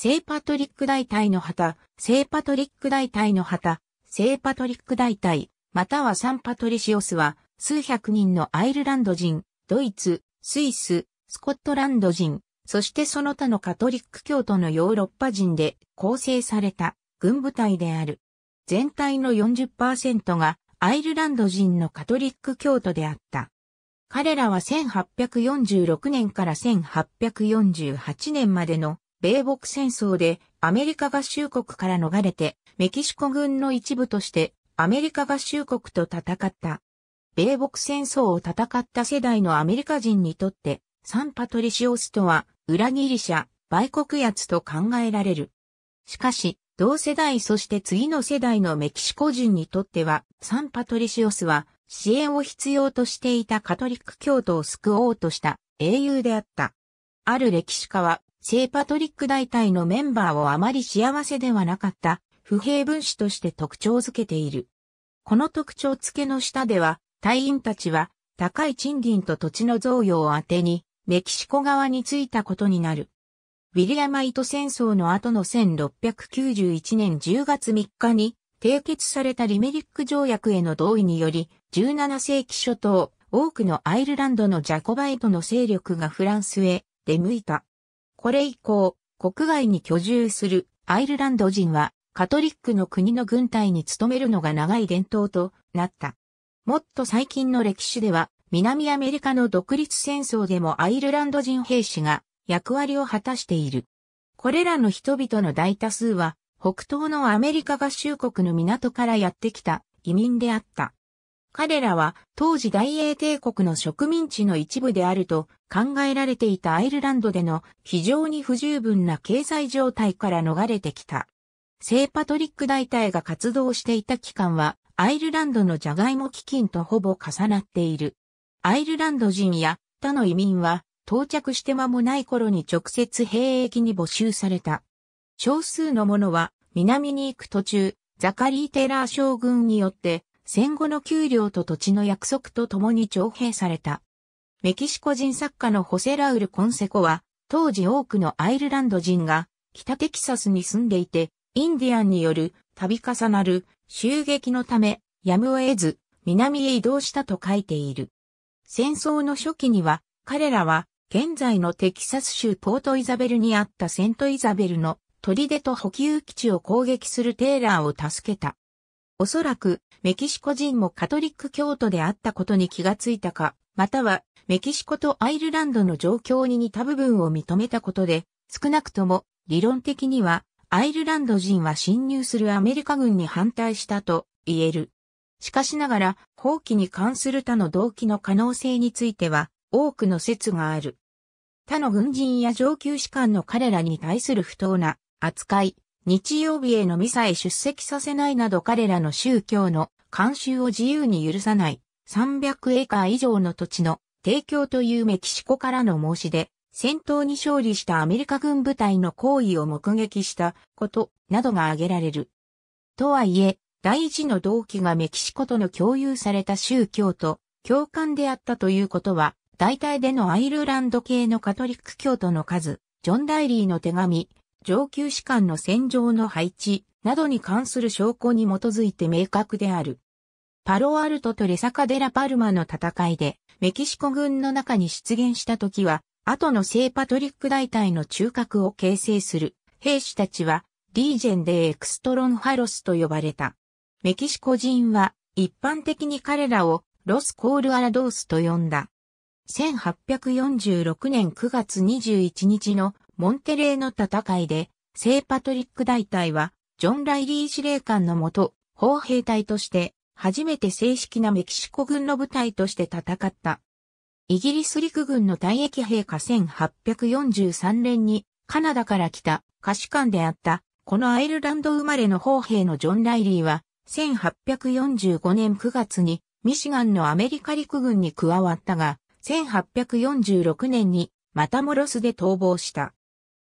聖パトリック大隊の旗、聖パトリック大隊の旗、聖パトリック大隊、またはサンパトリシオスは、数百人のアイルランド人、ドイツ、スイス、スコットランド人、そしてその他のカトリック教徒のヨーロッパ人で構成された軍部隊である。全体の40%がアイルランド人のカトリック教徒であった。彼らは1846年から1848年までの米北戦争でアメリカ合衆国から逃れて、メキシコ軍の一部としてアメリカ合衆国と戦った。米北戦争を戦った世代のアメリカ人にとって、サンパトリシオスとは裏切り者、売国奴と考えられる。しかし、同世代そして次の世代のメキシコ人にとっては、サンパトリシオスは支援を必要としていたカトリック教徒を救おうとした英雄であった。ある歴史家は聖パトリック大隊のメンバーをあまり幸せではなかった不平分子として特徴づけている。この特徴付けの下では、隊員たちは高い賃金と土地の贈与を当てに、メキシコ側に着いたことになる。ウィリアマイト戦争の後の1691年10月3日に締結されたリメリック条約への同意により、17世紀初頭、多くのアイルランドのジャコバイトの勢力がフランスへ出向いた。これ以降、国外に居住するアイルランド人はカトリックの国の軍隊に勤めるのが長い伝統となった。もっと最近の歴史では、南アメリカの独立戦争でもアイルランド人兵士が役割を果たしている。これらの人々の大多数は、北東のアメリカ合衆国の港からやってきた移民であった。彼らは当時大英帝国の植民地の一部であると考えられていたアイルランドでの非常に不十分な経済状態から逃れてきた。聖パトリック大隊が活動していた期間はアイルランドのジャガイモ基金とほぼ重なっている。アイルランド人や他の移民は到着して間もない頃に直接兵役に募集された。少数の者は南に行く途中、ザカリー・テラー将軍によって戦後の給料と土地の約束とともに徴兵された。メキシコ人作家のホセラウル・コンセコは、当時多くのアイルランド人が北テキサスに住んでいて、インディアンによる度重なる襲撃のため、やむを得ず南へ移動したと書いている。戦争の初期には、彼らは現在のテキサス州ポートイザベルにあったセントイザベルの砦と補給基地を攻撃するテーラーを助けた。おそらくメキシコ人もカトリック教徒であったことに気がついたか、または、メキシコとアイルランドの状況に似た部分を認めたことで、少なくとも、理論的には、アイルランド人は侵入するアメリカ軍に反対したと言える。しかしながら、放棄に関する他の動機の可能性については、多くの説がある。他の軍人や上級士官の彼らに対する不当な扱い、日曜日へのミサへ出席させないなど彼らの宗教の慣習を自由に許さない300エーカー以上の土地の提供というメキシコからの申し出、戦闘に勝利したアメリカ軍部隊の行為を目撃したことなどが挙げられる。とはいえ、第一の動機がメキシコとの共有された宗教と共感であったということは、大体でのアイルランド系のカトリック教徒の数、ジョン・ダイリーの手紙、上級士官の戦場の配置などに関する証拠に基づいて明確である。パロアルトとレサカデラパルマの戦いで、メキシコ軍の中に出現した時は、後の聖パトリック大隊の中核を形成する兵士たちは、リージェンデエクストロンハロスと呼ばれた。メキシコ人は、一般的に彼らを、ロス・コール・アラドースと呼んだ。1846年9月21日のモンテレーの戦いで、聖パトリック大隊は、ジョン・ライリー司令官のもと、砲兵隊として、初めて正式なメキシコ軍の部隊として戦った。イギリス陸軍の退役兵下1843年に、カナダから来た、歌手官であった、このアイルランド生まれの砲兵のジョン・ライリーは、1845年9月に、ミシガンのアメリカ陸軍に加わったが、1846年に、またモロスで逃亡した。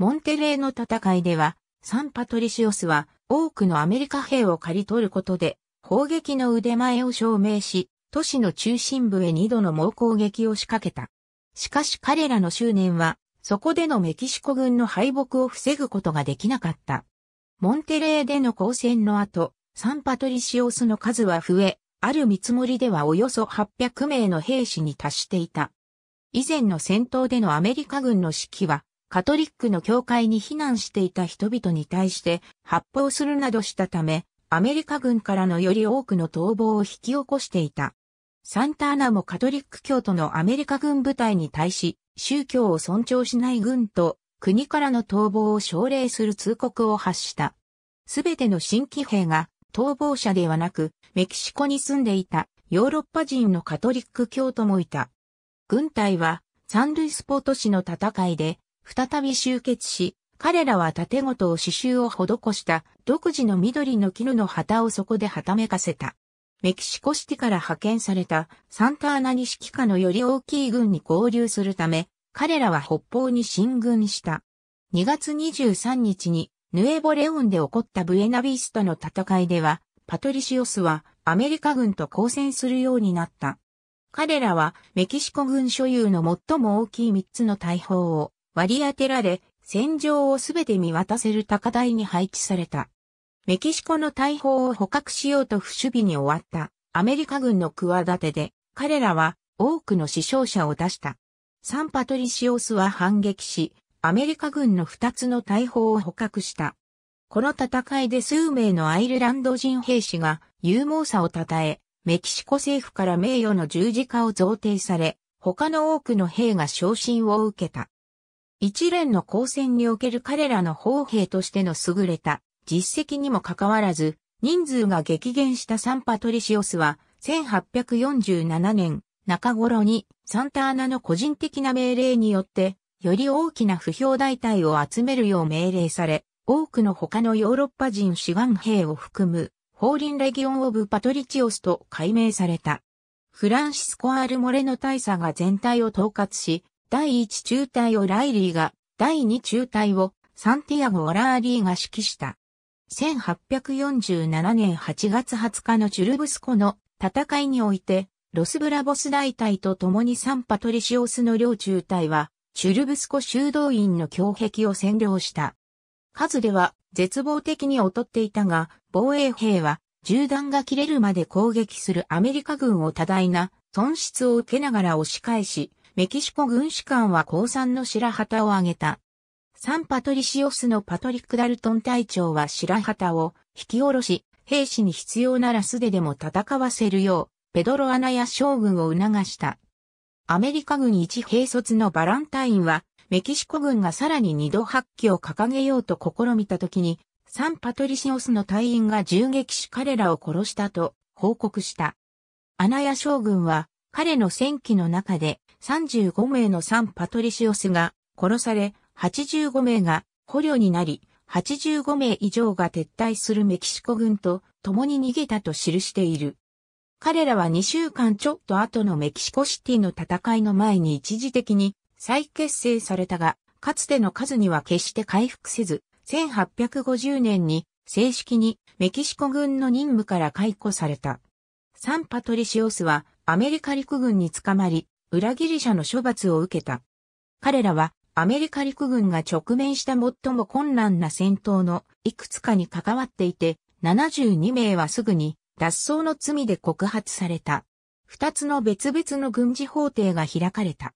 モンテレーの戦いでは、サンパトリシオスは多くのアメリカ兵を借り取ることで、砲撃の腕前を証明し、都市の中心部へ二度の猛攻撃を仕掛けた。しかし彼らの執念は、そこでのメキシコ軍の敗北を防ぐことができなかった。モンテレーでの交戦の後、サンパトリシオスの数は増え、ある見積もりではおよそ800名の兵士に達していた。以前の戦闘でのアメリカ軍の指揮はカトリックの教会に避難していた人々に対して発砲するなどしたため、アメリカ軍からのより多くの逃亡を引き起こしていた。サンターナもカトリック教徒のアメリカ軍部隊に対し、宗教を尊重しない軍と国からの逃亡を奨励する通告を発した。すべての新規兵が逃亡者ではなく、メキシコに住んでいたヨーロッパ人のカトリック教徒もいた。軍隊はサンルイスポート市の戦いで再び集結し、彼らは盾ごとを刺繍を施した独自の緑の絹の旗をそこではためかせた。メキシコシティから派遣されたサンターナ西揮下のより大きい軍に合流するため、彼らは北方に進軍した。2月23日にヌエボレオンで起こったブエナビストの戦いでは、パトリシオスはアメリカ軍と交戦するようになった。彼らはメキシコ軍所有の最も大きい3つの大砲を割り当てられ、戦場をすべて見渡せる高台に配置された。メキシコの大砲を捕獲しようと不守備に終わったアメリカ軍の企てで彼らは多くの死傷者を出した。サンパトリシオスは反撃し、アメリカ軍の2つの大砲を捕獲した。この戦いで数名のアイルランド人兵士が勇猛さを称え、メキシコ政府から名誉の十字架を贈呈され、他の多くの兵が昇進を受けた。一連の交戦における彼らの砲兵としての優れた実績にもかかわらず、人数が激減したサンパトリシオスは、1847年中頃にサンタアナの個人的な命令によって、より大きな不評大隊を集めるよう命令され、多くの他のヨーロッパ人志願兵を含む、法輪レギオン・オブ・パトリチオスと改名された。フランシスコ・アール・モレの大佐が全体を統括し、第1中隊をライリーが、第2中隊をサンティアゴ・オラーリーが指揮した。1847年8月20日のチュルブスコの戦いにおいて、ロスブラボス大隊と共にサンパトリシオスの両中隊は、チュルブスコ修道院の胸壁を占領した。数では絶望的に劣っていたが、防衛兵は銃弾が切れるまで攻撃するアメリカ軍を多大な損失を受けながら押し返し、メキシコ軍士官は降参の白旗を挙げた。サンパトリシオスのパトリック・ダルトン隊長は白旗を引き下ろし、兵士に必要ならすででも戦わせるよう、ペドロ・アナや将軍を促した。アメリカ軍一兵卒のバランタインは、メキシコ軍がさらに二度発揮を掲げようと試みた時に、サンパトリシオスの隊員が銃撃し彼らを殺したと報告した。アナヤ将軍は彼の戦記の中で35名のサン・パトリシオスが殺され、85名が捕虜になり、85名以上が撤退するメキシコ軍と共に逃げたと記している。彼らは2週間ちょっと後のメキシコシティの戦いの前に一時的に再結成されたが、かつての数には決して回復せず、1850年に正式にメキシコ軍の任務から解雇された。サンパトリシオスはアメリカ陸軍に捕まり、裏切り者の処罰を受けた。彼らはアメリカ陸軍が直面した最も困難な戦闘のいくつかに関わっていて、72名はすぐに脱走の罪で告発された。二つの別々の軍事法廷が開かれた。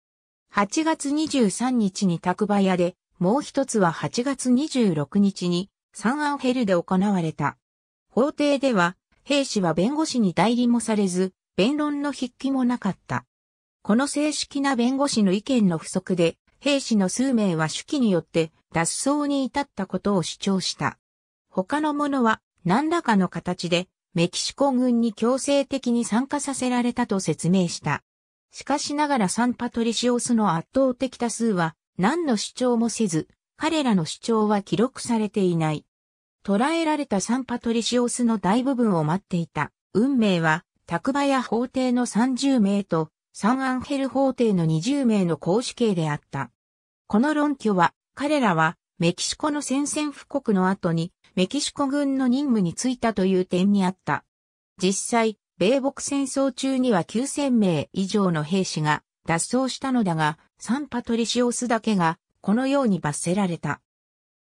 8月23日に宅場屋で、もう一つは8月26日にサンアンヘルで行われた。法廷では、兵士は弁護士に代理もされず、弁論の筆記もなかった。この正式な弁護士の意見の不足で、兵士の数名は手記によって脱走に至ったことを主張した。他の者は何らかの形でメキシコ軍に強制的に参加させられたと説明した。しかしながらサンパトリシオスの圧倒的多数は何の主張もせず、彼らの主張は記録されていない。捕らえられたサンパトリシオスの大部分を待っていた。運命は、宅場や法廷の30名と、サンアンヘル法廷の20名の公主刑であった。この論拠は、彼らはメキシコの宣戦布告の後にメキシコ軍の任務に就いたという点にあった。実際、米国戦争中には9000名以上の兵士が脱走したのだが、サンパトリシオスだけがこのように罰せられた。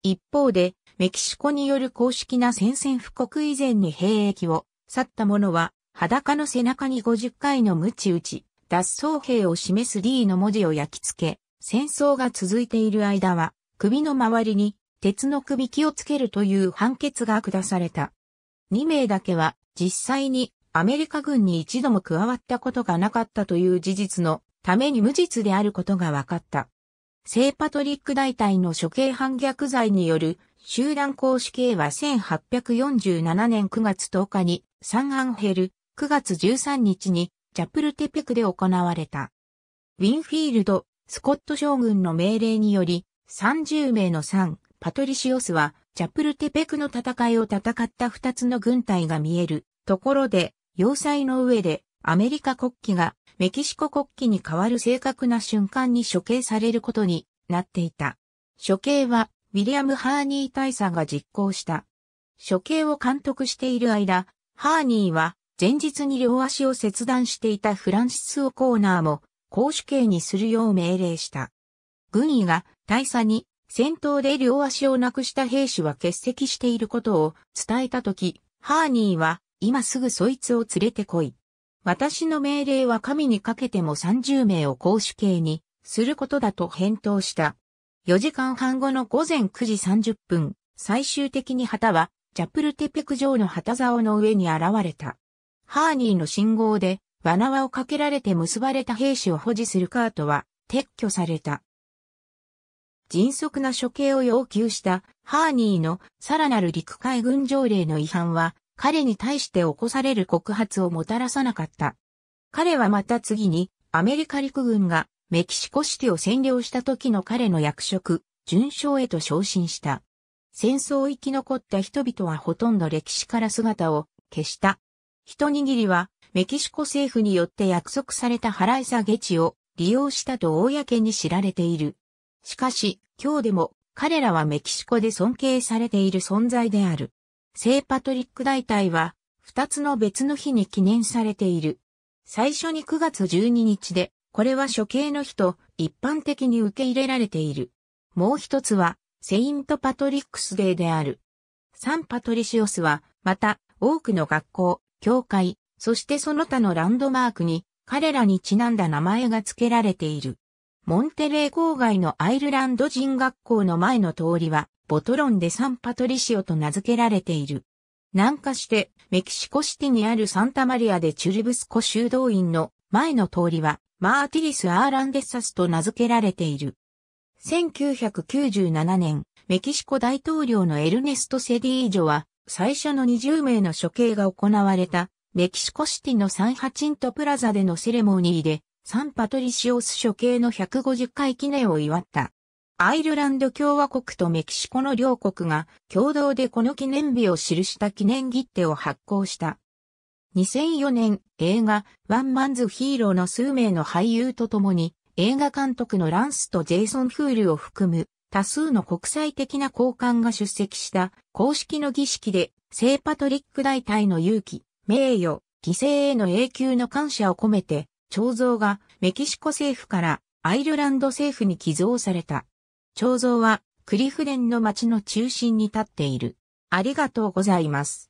一方で、メキシコによる公式な宣戦布告以前に兵役を去った者は裸の背中に50回の無知打ち、脱走兵を示す D の文字を焼き付け、戦争が続いている間は、首の周りに鉄の首気をつけるという判決が下された。2名だけは実際にアメリカ軍に一度も加わったことがなかったという事実のために無実であることが分かった。聖パトリック大隊の処刑反逆罪による集団公死刑は1847年9月10日にサンアンヘル、9月13日にチャプルテペクで行われた。ウィンフィールド、スコット将軍の命令により、30名の3、パトリシオスは、チャプルテペクの戦いを戦った2つの軍隊が見えるところで、要塞の上で、アメリカ国旗がメキシコ国旗に変わる正確な瞬間に処刑されることになっていた。処刑は、ウィリアム・ハーニー大佐が実行した。処刑を監督している間、ハーニーは前日に両足を切断していたフランシス・オコーナーも、公主刑にするよう命令した。軍医が大佐に戦闘で両足をなくした兵士は欠席していることを伝えたとき、ハーニーは今すぐそいつを連れて来い。私の命令は神にかけても30名を公主刑にすることだと返答した。4時間半後の午前9時30分、最終的に旗はジャプルテペク城の旗竿の上に現れた。ハーニーの信号で、罠をかけられて結ばれた兵士を保持するカートは撤去された。迅速な処刑を要求したハーニーのさらなる陸海軍条例の違反は彼に対して起こされる告発をもたらさなかった。彼はまた次にアメリカ陸軍がメキシコシティを占領した時の彼の役職、順将へと昇進した。戦争を生き残った人々はほとんど歴史から姿を消した。一握りは、メキシコ政府によって約束された払い下げ値を利用したと公に知られている。しかし、今日でも彼らはメキシコで尊敬されている存在である。聖パトリック大隊は、二つの別の日に記念されている。最初に9月12日で、これは処刑の日と一般的に受け入れられている。もう一つは、セイントパトリックスデーである。サンパトリシオスは、また、多くの学校、教会、そしてその他のランドマークに彼らにちなんだ名前が付けられている。モンテレー郊外のアイルランド人学校の前の通りは、ボトロンデ・サンパトリシオと名付けられている。南下して、メキシコシティにあるサンタマリアでチュリブスコ修道院の前の通りは、マーティリス・アーランデッサスと名付けられている。1997年、メキシコ大統領のエルネスト・セディージョは、最初の20名の処刑が行われた、メキシコシティのサンハチントプラザでのセレモニーで、サンパトリシオス処刑の150回記念を祝った。アイルランド共和国とメキシコの両国が共同でこの記念日を記した記念切手を発行した。2004年映画ワンマンズヒーローの数名の俳優と共に映画監督のランスとジェイソン・フールを含む多数の国際的な交換が出席した公式の儀式で、聖パトリック大隊の勇気、名誉、犠牲への永久の感謝を込めて、彫像がメキシコ政府からアイルランド政府に寄贈された。彫像はクリフデンの町の中心に立っている。ありがとうございます。